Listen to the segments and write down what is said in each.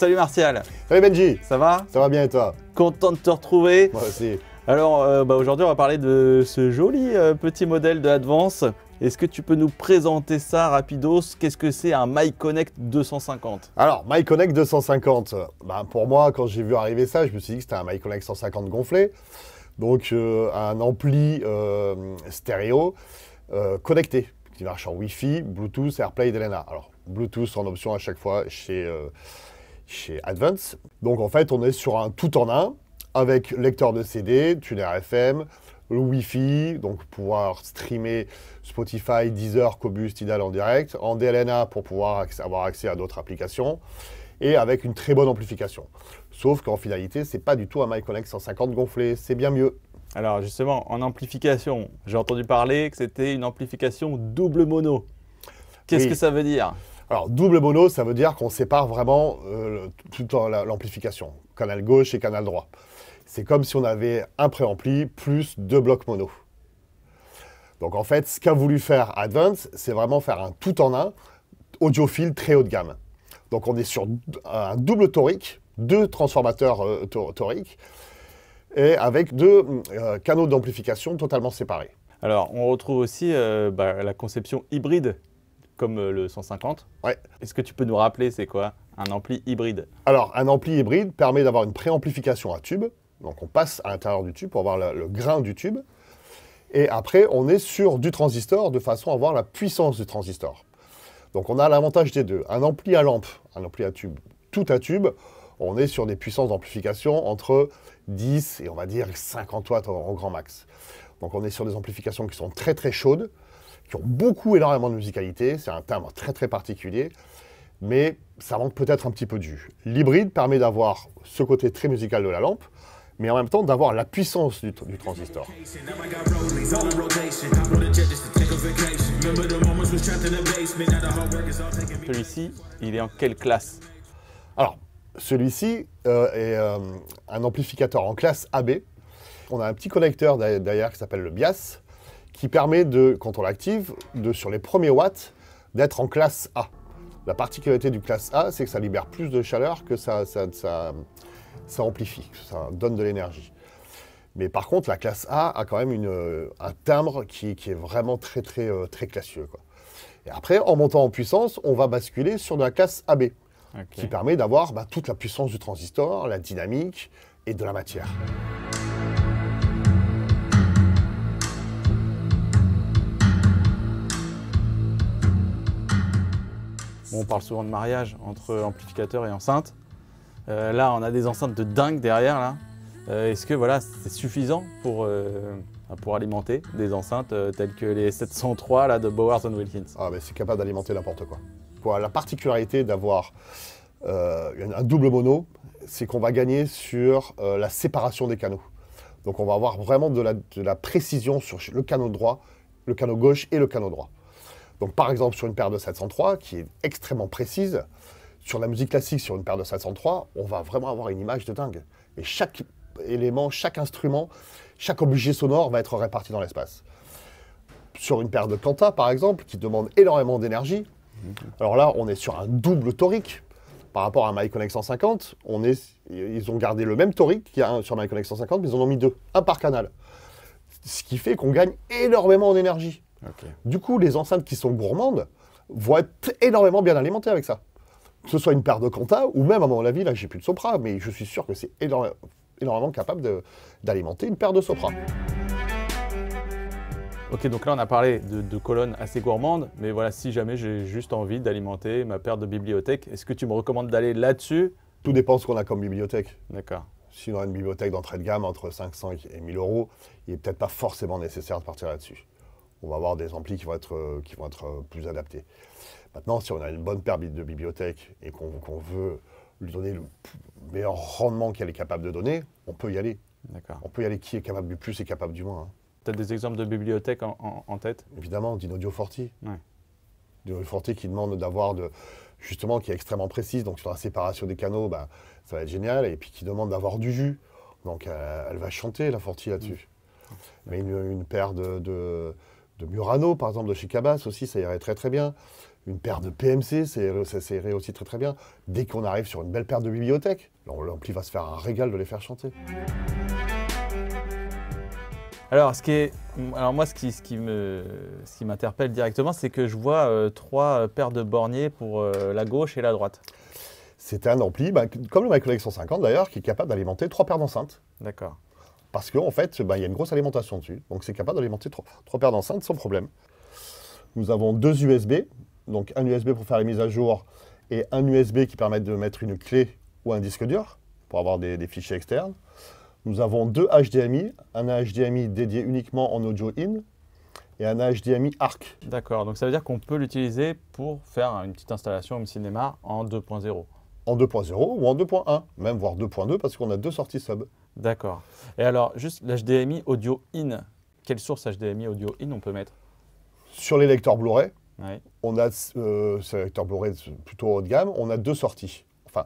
Salut Martial. Salut Benji. Ça va Ça va bien et toi Content de te retrouver. Moi aussi. Alors euh, bah, aujourd'hui on va parler de ce joli euh, petit modèle de Advance. Est-ce que tu peux nous présenter ça rapidos Qu'est-ce que c'est un MyConnect 250 Alors, MyConnect 250, bah, pour moi, quand j'ai vu arriver ça, je me suis dit que c'était un MyConnect 150 gonflé. Donc, euh, un ampli stéréo connecté qui marche en Wi-Fi, Bluetooth, AirPlay, DLNA. Alors, Bluetooth en option à chaque fois chez, chez Advance. Donc en fait, on est sur un tout en un avec lecteur de CD, tuner FM, le Wi-Fi, donc pouvoir streamer Spotify, Deezer, Cobus, Tidal en direct, en DLNA pour pouvoir avoir accès à d'autres applications, et avec une très bonne amplification. Sauf qu'en finalité, c'est pas du tout un MyConnect 150 gonflé, c'est bien mieux. Alors justement, en amplification, j'ai entendu parler que c'était une amplification double mono. Qu'est-ce que ça veut dire alors, double mono, ça veut dire qu'on sépare vraiment euh, tout toute l'amplification, canal gauche et canal droit. C'est comme si on avait un préampli plus deux blocs mono. Donc en fait, ce qu'a voulu faire Advance, c'est vraiment faire un tout-en-un audiophile très haut de gamme. Donc on est sur un double torique, deux transformateurs euh, toriques, et avec deux euh, canaux d'amplification totalement séparés. Alors, on retrouve aussi bah, la conception hybride comme euh, le 150. Est-ce que tu peux nous rappeler c'est quoi un ampli hybride Alors, un ampli hybride permet d'avoir une préamplification à tube. Donc, on passe à l'intérieur du tube pour avoir le, le, grain du tube. Et après, on est sur du transistor de façon à avoir la puissance du transistor. Donc, on a l'avantage des deux. Un ampli à lampe, un ampli à tube, tout à tube, on est sur des puissances d'amplification entre 10 et on va dire 50 watts au grand max. Donc, on est sur des amplifications qui sont très très chaudes qui ont beaucoup, énormément de musicalité. C'est un timbre très, très particulier, mais ça manque peut-être un petit peu de L'hybride permet d'avoir ce côté très musical de la lampe, mais en même temps d'avoir la puissance du, transistor. Celui-ci, il est en quelle classe Alors, celui-ci euh, est euh, un amplificateur en classe AB. On a un petit connecteur derrière qui s'appelle le BIAS, qui permet de, quand on l'active, de sur les premiers watts, d'être en classe A. La particularité du classe A, c'est que ça libère plus de chaleur que ça, ça, ça, amplifie, ça donne de l'énergie. Mais par contre, la classe A a quand même un timbre qui, est vraiment très, très, euh, très classieux. Quoi. Et après, en montant en puissance, on va basculer sur de la classe AB, qui permet d'avoir bah, toute la puissance du transistor, la dynamique et de la matière. on parle souvent de mariage entre amplificateur et enceinte. Euh, là, on a des enceintes de dingue derrière. là. Euh, est-ce que voilà, c'est suffisant pour, euh, bah, pour alimenter des enceintes telles que les 703 là, de Bowers Wilkins Ah, c'est capable d'alimenter n'importe quoi. la particularité d'avoir un double mono, c'est qu'on va gagner sur la séparation des canaux. Donc on va avoir vraiment de la, de la précision sur le canot droit, le canot gauche et le canot droit. Donc par exemple sur une paire de 703 qui est extrêmement précise, sur la musique classique sur une paire de 703, on va vraiment avoir une image de dingue. Et chaque élément, chaque instrument, chaque objet sonore va être réparti dans l'espace. Sur une paire de canta par exemple, qui demande énormément d'énergie, alors là on est sur un double torique. Par rapport à MyConnect 150, on ils ont gardé le même torique qu'il y a sur MyConnect 150, mais ils en ont mis deux, un par canal. Ce qui fait qu'on gagne énormément en énergie. Du coup, les enceintes qui sont gourmandes vont être énormément bien alimentées avec ça. Que ce soit une paire de compta ou même, à mon avis, là, j'ai plus de Sopra, mais je suis sûr que c'est énormément capable d'alimenter une paire de Sopra. Ok, donc là on a parlé de, colonnes assez gourmandes, mais voilà, si jamais j'ai juste envie d'alimenter ma paire de bibliothèque, est-ce que tu me recommandes d'aller là-dessus Tout dépend de ce qu'on a comme bibliothèque. D'accord. Si on a une bibliothèque d'entrée de gamme entre 500 et 1000 euros, il n'est peut-être pas forcément nécessaire de partir là-dessus on va avoir des amplis qui vont être, euh, qui vont être euh, plus adaptés. Maintenant, si on a une bonne paire de bibliothèques et qu'on veut lui donner le meilleur rendement qu'elle est capable de donner, on peut y aller. On peut y aller qui est capable du plus et capable du moins. peut-être hein. des exemples de bibliothèques en, tête Évidemment, Dinodio Forti. Ouais. Dinodio Forti qui demande d'avoir de justement qui est extrêmement précise, donc sur la séparation des canaux, bah, ça va être génial, et puis qui demande d'avoir du jus. Donc euh, elle va chanter la Forti là-dessus. Mmh. Mais une, une, paire de de Murano, par exemple, de chez Cabas aussi, ça irait très très bien. Une paire de PMC, ça irait, aussi très très bien. Dès qu'on arrive sur une belle paire de bibliothèques, l'ampli va se faire un régal de les faire chanter. Alors, ce qui alors moi, ce qui, me, qui m'interpelle directement, c'est que je vois euh, trois paires de borniers pour euh, la gauche et la droite. C'est un ampli, bah, comme le MyCollect 150 d'ailleurs, qui est capable d'alimenter trois paires d'enceintes. D'accord. Parce qu'en en fait, bah, il y a une grosse alimentation dessus. Donc c'est capable d'alimenter trois, paires d'enceintes sans problème. Nous avons deux USB. Donc un USB pour faire les mises à jour et un USB qui permet de mettre une clé ou un disque dur pour avoir des, fichiers externes. Nous avons deux HDMI, un HDMI dédié uniquement en audio in et un HDMI ARC. D'accord, donc ça veut dire qu'on peut l'utiliser pour faire une petite installation Home Cinéma en 2.0. En 2.0 ou en 2.1, même voire 2.2 parce qu'on a deux sorties sub. D'accord. Et alors, juste l'HDMI audio in, quelle source HDMI audio in on peut mettre Sur les lecteurs Blu-ray, on a, euh, Blu-ray plutôt haut de gamme, on a deux sorties. Enfin,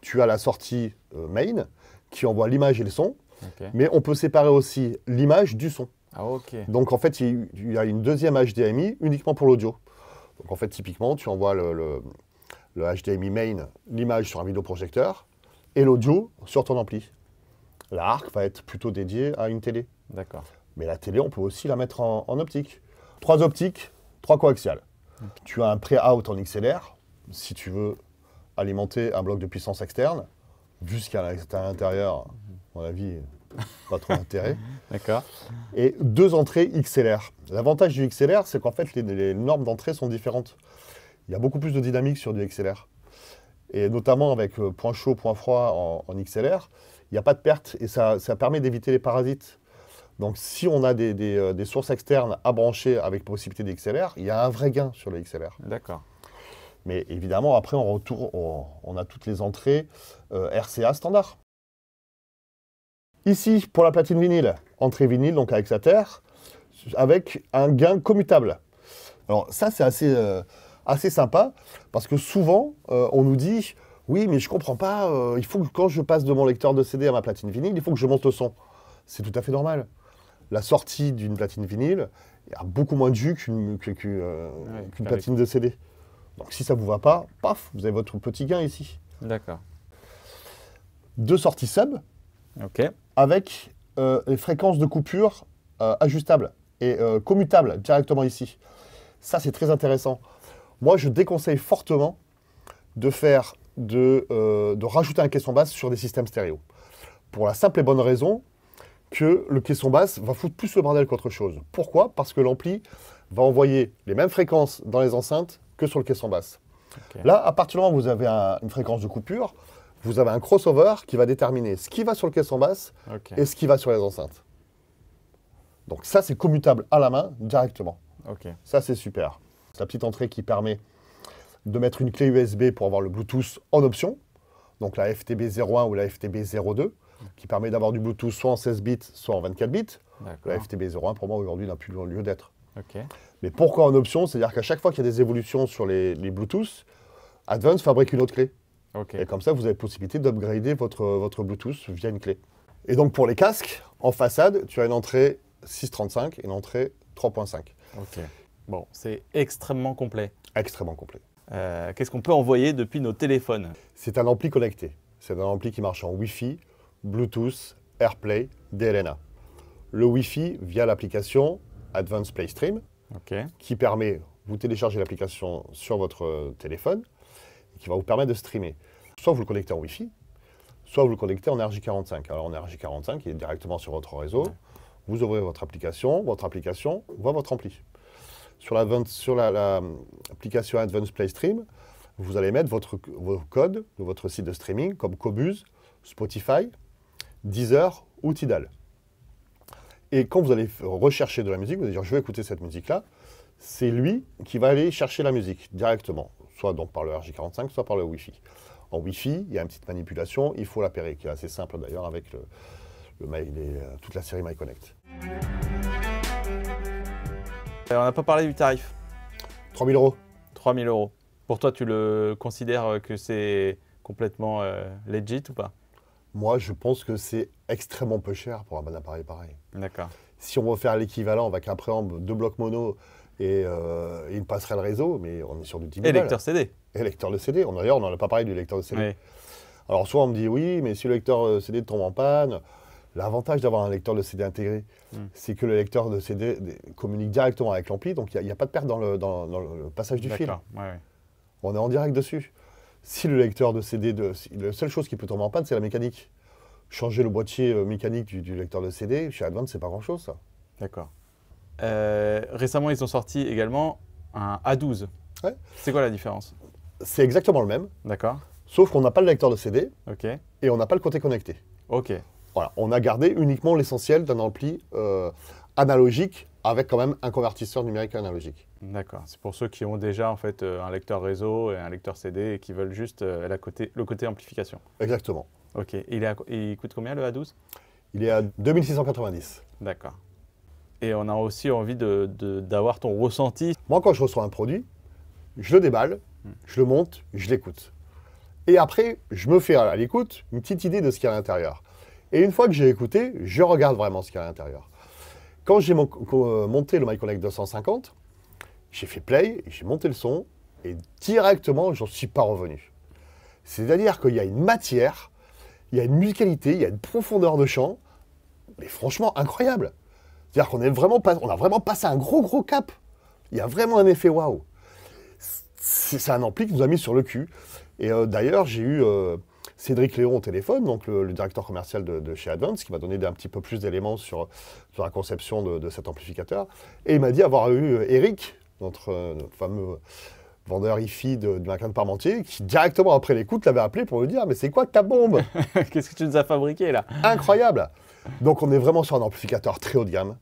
tu as la sortie euh, main qui envoie l'image et le son, mais on peut séparer aussi l'image du son. Ah, ok. Donc en fait, il, y a une deuxième HDMI uniquement pour l'audio. Donc en fait, typiquement, tu envoies le HDMI main, l'image sur un vidéoprojecteur et l'audio sur ton ampli. L'arc va être plutôt dédié à une télé. D'accord. Mais la télé, on peut aussi la mettre en, optique. Trois optiques, trois coaxiales. Tu as un pré-out en XLR, si tu veux alimenter un bloc de puissance externe, jusqu'à l'intérieur, à mon avis, pas trop d'intérêt. D'accord. Et deux entrées XLR. L'avantage du XLR, c'est qu'en fait, les, normes d'entrée sont différentes. Il y a beaucoup plus de dynamique sur du XLR. Et notamment avec euh, point chaud, point froid en XLR, il n'y a pas de perte et ça, permet d'éviter les parasites. Donc si on a des, euh, sources externes à brancher avec possibilité d'XLR, il y a un vrai gain sur le XLR. D'accord. Mais évidemment, après, on, retourne, on, a toutes les entrées euh, RCA standard. Ici, pour la platine vinyle, entrée vinyle, donc avec sa terre, avec un gain commutable. Alors ça, c'est assez, euh, assez sympa, parce que souvent, on nous dit, oui, mais je comprends pas. Euh, il faut que quand je passe de mon lecteur de CD à ma platine vinyle, il faut que je monte le son. C'est tout à fait normal. La sortie d'une platine vinyle a beaucoup moins de jus qu'une euh, platine de CD. Donc si ça ne vous va pas, paf, vous avez votre petit gain ici. D'accord. Deux sorties sub. Ok. Avec euh, les fréquences de coupure ajustables et commutables directement ici. Ça, c'est très intéressant. Moi, je déconseille fortement de faire euh, de, rajouter un caisson basse sur des systèmes stéréo. Pour la simple et bonne raison que le caisson basse va foutre plus le bordel qu'autre chose. Pourquoi Parce que l'ampli va envoyer les mêmes fréquences dans les enceintes que sur le caisson basse. Là, à partir du moment où vous avez une fréquence de coupure, vous avez un crossover qui va déterminer ce qui va sur le caisson basse et ce qui va sur les enceintes. Donc ça, c'est commutable à la main directement. Ça, c'est super. C'est la petite entrée qui permet de mettre une clé USB pour avoir le Bluetooth en option, donc la FTB01 ou la FTB02, qui permet d'avoir du Bluetooth soit en 16 bits, soit en 24 bits. La FTB01, pour moi, aujourd'hui, n'a plus lieu d'être. Mais pourquoi en option C'est-à-dire qu'à chaque fois qu'il y a des évolutions sur les, Bluetooth, Advance fabrique une autre clé. Et comme ça, vous avez possibilité d'upgrader votre, votre Bluetooth via une clé. Et donc pour les casques, en façade, tu as une entrée 6.35 et une entrée 3.5. Bon, c'est extrêmement complet. Extrêmement complet. Euh, qu'est-ce qu'on peut envoyer depuis nos téléphones C'est un ampli connecté. C'est un ampli qui marche en Wi-Fi, Bluetooth, AirPlay, DLNA. Le Wi-Fi via l'application Advanced Play Stream, qui permet, vous téléchargez l'application sur votre téléphone, et qui va vous permettre de streamer. Soit vous le connectez en Wi-Fi, soit vous le connectez en RJ45. Alors en RJ45, il est directement sur votre réseau. Vous ouvrez votre application, votre application voit votre ampli sur l'application la, la, hum, Advanced Play Stream, vous allez mettre votre, vos codes de votre site de streaming comme Cobuz, Spotify, Deezer ou Tidal. Et quand vous allez rechercher de la musique, vous allez dire je veux écouter cette musique-là, c'est lui qui va aller chercher la musique directement, soit donc par le RJ45, soit par le Wi-Fi. En Wi-Fi, il y a une petite manipulation, il faut la l'appairer, qui est assez simple d'ailleurs avec le, euh, toute la série MyConnect. Euh, on n'a pas parlé du tarif. 3000 euros. 3000 euros. Pour toi, tu le considères que c'est complètement euh, legit ou pas Moi, je pense que c'est extrêmement peu cher pour un bon appareil pareil. D'accord. Si on veut faire l'équivalent avec un préamble, deux blocs mono et euh, une passerelle réseau, mais on est sur du 10 Et lecteur CD. Et lecteur de CD. D'ailleurs, on n'en a pas parlé du lecteur de CD. Alors, soit on me dit oui, mais si le lecteur euh, CD tombe en panne, L'avantage d'avoir un lecteur de CD intégré, hmm. c'est que le lecteur de CD communique directement avec l'ampli, donc il n'y a, pas de perte dans le, passage du fil. On est en direct dessus. Si le lecteur de CD, de, la seule chose qui peut tomber en panne, c'est la mécanique. Changer le boîtier euh, mécanique du, lecteur de CD, chez Advance, c'est pas grand-chose, ça. D'accord. Euh, récemment, ils ont sorti également un A12. C'est quoi la différence C'est exactement le même. D'accord. Sauf qu'on n'a pas le lecteur de CD. Ok. Et on n'a pas le côté connecté. Ok on a gardé uniquement l'essentiel d'un ampli euh, analogique avec quand même un convertisseur numérique analogique. D'accord. C'est pour ceux qui ont déjà en fait euh, un lecteur réseau et un lecteur CD et qui veulent juste euh, le côté amplification. Exactement. Ok. Il, coûte combien le A12 Il est à 2690. D'accord. Et on a aussi envie d'avoir ton ressenti. Moi, quand je reçois un produit, je le déballe, hmm. je le monte, je l'écoute. Et après, je me fais à l'écoute une petite idée de ce qu'il y a à l'intérieur. Et une fois que j'ai écouté, je regarde vraiment ce qu'il y a à l'intérieur. Quand j'ai monté le MyConnect 250, j'ai fait play, j'ai monté le son, et directement, je j'en suis pas revenu. C'est-à-dire qu'il y a une matière, il y a une musicalité, il y a une profondeur de chant, mais franchement incroyable. C'est-à-dire qu'on est vraiment pas, on a vraiment passé un gros gros cap. Il y a vraiment un effet waouh. C'est un ampli qui nous a mis sur le cul. Et euh, d'ailleurs, j'ai eu euh, Cédric Léon au téléphone, donc le, directeur commercial de, chez Advance, qui m'a donné un petit peu plus d'éléments sur, la conception de, cet amplificateur. Et il m'a dit avoir eu euh, Eric, euh, notre, fameux vendeur IFI de, de Macron de Parmentier, qui directement après l'écoute l'avait appelé pour lui dire Mais c'est quoi ta bombe Qu'est-ce que tu nous as fabriqué là Incroyable Donc on est vraiment sur un amplificateur très haut de gamme.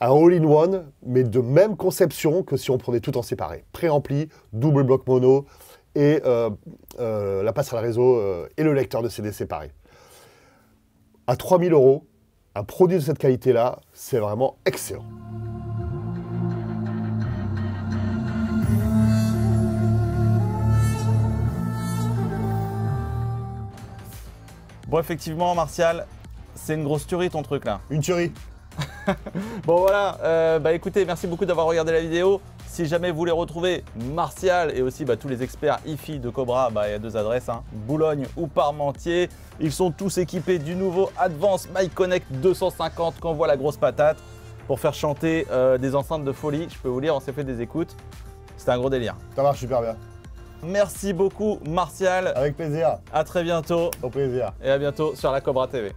Un all-in-one, mais de même conception que si on prenait tout en séparé. pré Préampli, double bloc mono, et euh, euh, la passe à la réseau euh, et le lecteur de CD séparé. À 3000 euros, un produit de cette qualité-là, c'est vraiment excellent. Bon, effectivement, Martial, c'est une grosse tuerie ton truc là. Une tuerie. bon, voilà. bah écoutez, merci beaucoup d'avoir regardé la vidéo. Si jamais vous voulez retrouver Martial et aussi bah, tous les experts IFI de Cobra, bah, il y a deux adresses, hein. Boulogne ou Parmentier. Ils sont tous équipés du nouveau Advance MyConnect 250 qu'on voit la grosse patate pour faire chanter euh, des enceintes de folie. Je peux vous lire, on s'est fait des écoutes. C'était un gros délire. Ça marche super bien. Merci beaucoup Martial. Avec plaisir. À très bientôt. Au plaisir. Et à bientôt sur la Cobra TV.